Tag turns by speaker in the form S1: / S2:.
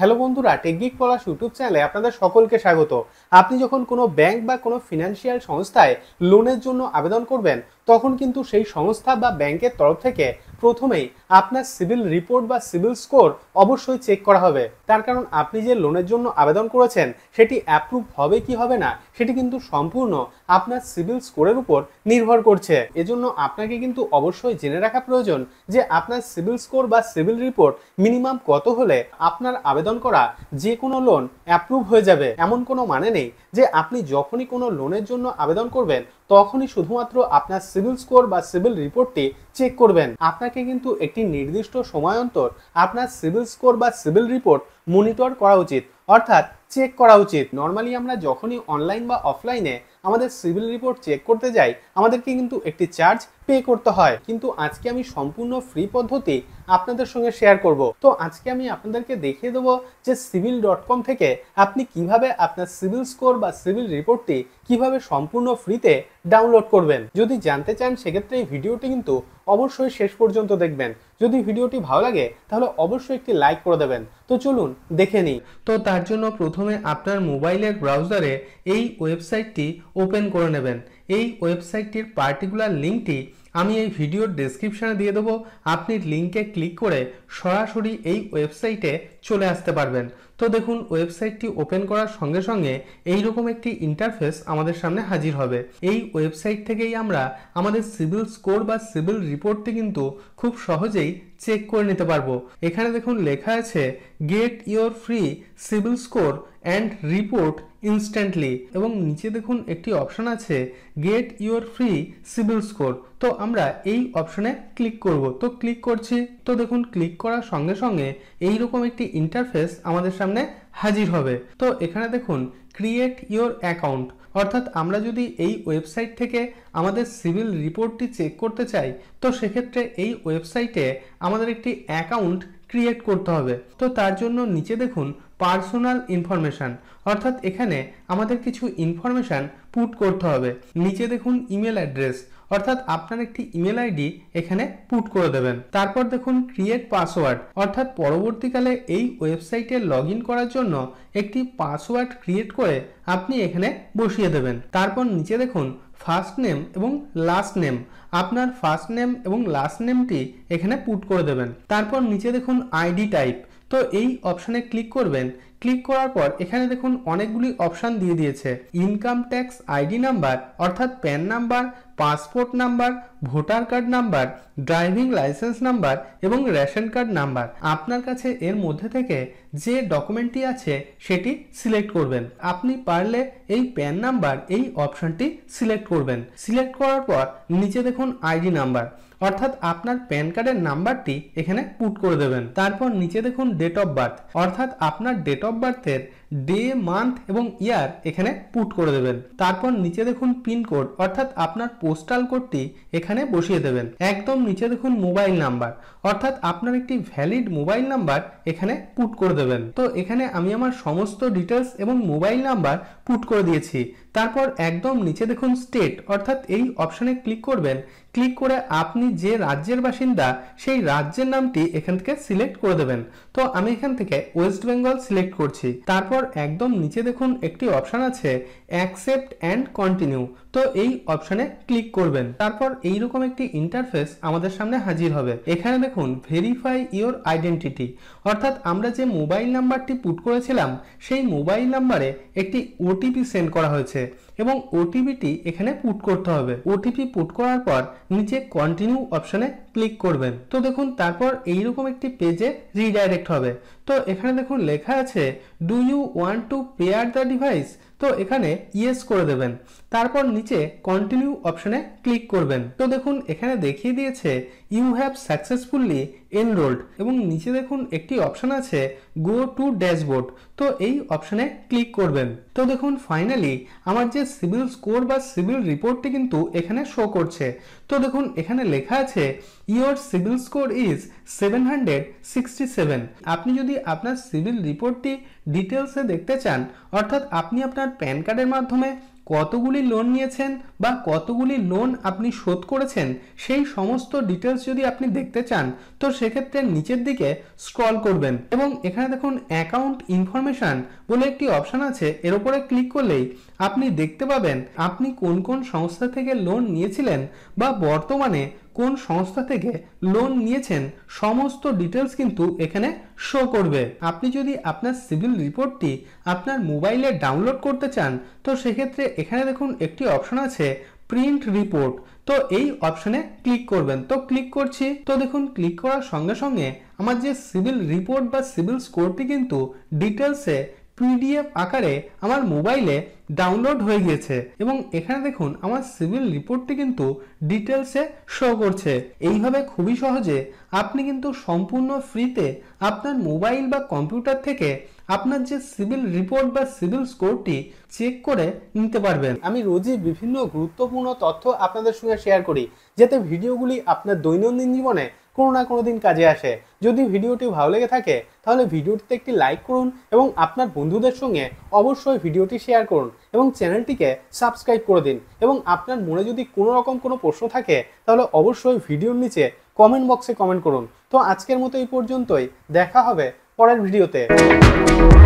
S1: hello বন্ধুরা টেকগিক পলাশ YouTube চ্যানেলে আপনাদের সকলকে স্বাগত আপনি যখন কোনো ব্যাংক বা কোনো ফিনান্সিয়াল সংস্থায় লোনের জন্য আবেদন করবেন তখন কিন্তু সেই সংস্থা বা ব্যাংকের তরফ থেকে প্রথমেই আপনার সিভিল রিপোর্ট বা সিভিল স্কোর অবশ্যই চেক করা হবে তার কারণ আপনি যে লোনের জন্য আবেদন করেছেন সেটি অ্যাপ্রুভ হবে কি হবে না সেটি কিন্তু সম্পূর্ণ আপনার সিভিল স্কোরের উপর নির্ভর করছে এজন্য আপনাকে কিন্তু অবশ্যই জেনে রাখা প্রয়োজন যে আপনার সিভিল স্কোর বা সিভিল রিপোর্ট মিনিমাম কত হলে আপনার আবেদন করা যে কোনো লোন অ্যাপ্রুভ হয়ে যাবে এমন কোনো মানে নেই যে আপনি যখনই কোনো লোনের জন্য আবেদন করবেন তখনই শুধুমাত্র আপনার সিভিল স্কোর বা সিভিল রিপোর্টটি চেক করবেন আপনাকে কিন্তু একটি নির্দিষ্ট সময় অন্তর আপনার সিভিল স্কোর বা সিভিল রিপোর্ট মনিটর করা উচিত অর্থাৎ চেক করা উচিত নর্মালি আমরা যখনই অনলাইন বা অফলাইনে আমাদের সিভিল রিপোর্ট চেক করতে যাই আমাদেরকে কিন্তু একটি চার্জ পে করতে হয় কিন্তু আজকে আমি সম্পূর্ণ ফ্রি পদ্ধতি আপনাদের সঙ্গে শেয়ার করব তো আজকে আমি আপনাদেরকে দেখিয়ে দেবো যে সিভিল ডট কম থেকে আপনি কিভাবে আপনার সিভিল স্কোর বা সিভিল রিপোর্টটি কিভাবে সম্পূর্ণ ফ্রিতে ডাউনলোড করবেন যদি জানতে চান সেক্ষেত্রে এই ভিডিওটি কিন্তু অবশ্যই শেষ পর্যন্ত দেখবেন যদি ভিডিওটি ভালো লাগে তাহলে অবশ্যই একটি লাইক করে দেবেন তো চলুন দেখে নিই তো তার জন্য প্রথমে আপনার মোবাইলের ব্রাউজারে এই ওয়েবসাইটটি ওপেন করে নেবেন এই ওয়েবসাইটটির পার্টিকুলার লিঙ্কটি আমি এই ভিডিওর ডেসক্রিপশানে দিয়ে দেবো আপনি লিঙ্কে ক্লিক করে সরাসরি এই ওয়েবসাইটে চলে আসতে পারবেন তো দেখুন ওয়েবসাইটটি ওপেন করার সঙ্গে সঙ্গে এই রকম একটি ইন্টারফেস আমাদের সামনে হাজির হবে এই ওয়েবসাইট থেকেই আমরা আমাদের সিভিল স্কোর বা সিভিল রিপোর্টটি কিন্তু খুব সহজেই চেক করে নিতে পারবো এখানে দেখুন লেখা আছে get your free CIBIL score and report instantly এবং নিচে দেখুন একটি অপশন আছে get your free CIBIL score তো আমরা এই অপশনে ক্লিক করব তো ক্লিক করছি তো দেখুন ক্লিক করার সঙ্গে সঙ্গে এই রকম একটি ইন্টারফেস আমাদের সামনে হাজির হবে তো এখানে দেখুন ক্রিয়েট ইওর অ্যাকাউন্ট অর্থাৎ আমরা যদি এই ওয়েবসাইট থেকে আমাদের সিভিল রিপোর্টটি চেক করতে চাই তো সেক্ষেত্রে এই ওয়েবসাইটে আমাদের একটি অ্যাকাউন্ট ক্রিয়েট করতে হবে তো তার জন্য নিচে দেখুন পার্সোনাল ইনফরমেশান অর্থাৎ এখানে আমাদের কিছু ইনফরমেশান পুট করতে হবে নিচে দেখুন ইমেল অ্যাড্রেস অর্থাৎ আপনার একটি ইমেল আইডি এখানে পুট করে দেবেন তারপর দেখুন ক্রিয়েট পাসওয়ার্ড অর্থাৎ পরবর্তীকালে এই ওয়েবসাইটে লগ করার জন্য একটি পাসওয়ার্ড ক্রিয়েট করে আপনি এখানে বসিয়ে দেবেন তারপর নিচে দেখুন ফার্স্ট নেম এবং লাস্ট নেম আপনার ফার্স্ট নেম এবং লাস্ট নেমটি এখানে পুট করে দেবেন তারপর নিচে দেখুন আইডি টাইপ তো এই অপশানে ক্লিক করবেন ক্লিক করার পর এখানে দেখুন অনেকগুলি অপশান দিয়ে দিয়েছে ইনকাম ট্যাক্স আইডি নাম্বার অর্থাৎ PAN number passport number voter card number driving licence number এবং রেশন কার্ড নাম্বার আপনার কাছে এর মধ্যে থেকে যে ডকুমেন্টটি আছে সেটি সিলেক্ট করবেন আপনি পারলে এই প্যান নাম্বার এই অপশানটি সিলেক্ট করবেন সিলেক্ট করার পর নিচে দেখুন আইডি নাম্বার অর্থাৎ আপনার প্যান কার্ডের নাম্বারটি এখানে পুট করে দেবেন তারপর নিচে দেখুন ডেট অফ বার্থ অর্থাৎ আপনার ডেট অফ বার্থের ডে মান্থ এবং ইয়ার এখানে পুট করে দেবেন তারপর নিচে দেখুন পিনকোড অর্থাৎ আপনার পোস্টাল কোডটি এখানে বসিয়ে দেবেন একদম নিচে দেখুন মোবাইল নাম্বার অর্থাৎ আপনার একটি ভ্যালিড মোবাইল নাম্বার এখানে পুট করে দেবেন তো এখানে আমি আমার সমস্ত ডিটেলস এবং মোবাইল নাম্বার পুট করে দিয়েছি তারপর একদম নিচে দেখুন স্টেট অর্থাৎ এই অপশানে ক্লিক করবেন ক্লিক করে আপনি যে রাজ্যের বাসিন্দা সেই রাজ্যের নামটি এখান থেকে সিলেক্ট করে দেবেন তো আমি এখান থেকে ওয়েস্ট বেঙ্গল সিলেক্ট করছি তারপর এরপর একদম নিচে দেখুন একটি অপশান আছে অ্যাকসেপ্ট অ্যান্ড কন্টিনিউ তো এই অপশানে ক্লিক করবেন তারপর এইরকম একটি ইন্টারফেস আমাদের সামনে হাজির হবে এখানে দেখুন ভেরিফাই ইওর আইডেন্টিটি অর্থাৎ আমরা যে মোবাইল নাম্বারটি পুট করেছিলাম সেই মোবাইল নাম্বারে একটি ওটিপি সেন্ড করা হয়েছে এবং ওটিপিটি এখানে পুট করতে হবে ওটিপি পুট করার পর নিচে কন্টিনিউ অপশানে ক্লিক করবেন তো দেখুন তারপর এইরকম একটি পেজে রিডাইরেক্ট হবে তো এখানে দেখুন লেখা আছে do you want to pair the device তো এখানে ইয়েস করে দেবেন তারপর নিচে কন্টিনিউ অপশনে ক্লিক করবেন তো দেখুন এখানে দেখিয়ে দিয়েছে ইউ হ্যাভ সাকসেসফুললি এনরোল্ড এবং নিচে দেখুন একটি অপশন আছে গো টু ড্যাশবোর্ড তো এই অপশনে ক্লিক করবেন তো দেখুন ফাইনালি আমার যে সিভিল স্কোর বা সিভিল রিপোর্টটি কিন্তু এখানে শো করছে তো দেখুন এখানে লেখা আছে your CIBIL score is seven hundred sixty seven আপনি যদি আপনার সিভিল রিপোর্টটি ডিটেলসে দেখতে চান অর্থাৎ আপনি আপনার প্যান কার্ডের মাধ্যমে কতগুলি লোন নিয়েছেন বা কতগুলি লোন আপনি শোধ করেছেন সেই সমস্ত ডিটেলস যদি আপনি দেখতে চান তো সেক্ষেত্রে নিচের দিকে স্ক্রল করবেন এবং এখানে দেখুন অ্যাকাউন্ট ইনফরমেশান বলে একটি অপশান আছে এর উপরে ক্লিক করলেই আপনি দেখতে পাবেন আপনি কোন কোন সংস্থা থেকে লোন নিয়েছিলেন বা বর্তমানে কোন সংস্থা থেকে লোন নিয়েছেন সমস্ত ডিটেলস কিন্তু এখানে শো করবে আপনি যদি আপনার সিভিল রিপোর্টটি আপনার মোবাইলে ডাউনলোড করতে চান তো সেক্ষেত্রে এখানে দেখুন একটি অপশন আছে প্রিন্ট রিপোর্ট তো এই অপশনে ক্লিক করবেন তো ক্লিক করছি তো দেখুন ক্লিক করার সঙ্গে সঙ্গে আমার যে সিভিল রিপোর্ট বা সিভিল স্কোরটি কিন্তু ডিটেলসে পিডিএফ আকারে আমার মোবাইলে ডাউনলোড হয়ে গিয়েছে এবং এখানে দেখুন আমার সিভিল রিপোর্টটি কিন্তু ডিটেলসে শো করছে এইভাবে খুবই সহজে আপনি কিন্তু সম্পূর্ণ ফ্রিতে আপনার মোবাইল বা কম্পিউটার থেকে আপনার যে সিভিল রিপোর্ট বা সিভিল স্কোরটি চেক করে নিতে পারবেন আমি রোজই বিভিন্ন গুরুত্বপূর্ণ তথ্য আপনাদের সঙ্গে শেয়ার করি যাতে ভিডিওগুলি আপনার দৈনন্দিন জীবনে কোনো না কোনো দিন কাজে আসে যদি ভিডিওটি ভালো লেগে থাকে তাহলে ভিডিওটিতে একটি লাইক করুন এবং আপনার বন্ধুদের সঙ্গে অবশ্যই ভিডিওটি শেয়ার করুন এবং চ্যানেলটিকে সাবস্ক্রাইব করে দিন এবং আপনার মনে যদি কোনো রকম কোনো প্রশ্ন থাকে তাহলে অবশ্যই ভিডিওর নিচে কমেন্ট বক্সে কমেন্ট করুন তো আজকের মতো এই পর্যন্তই দেখা হবে পরের ভিডিওতে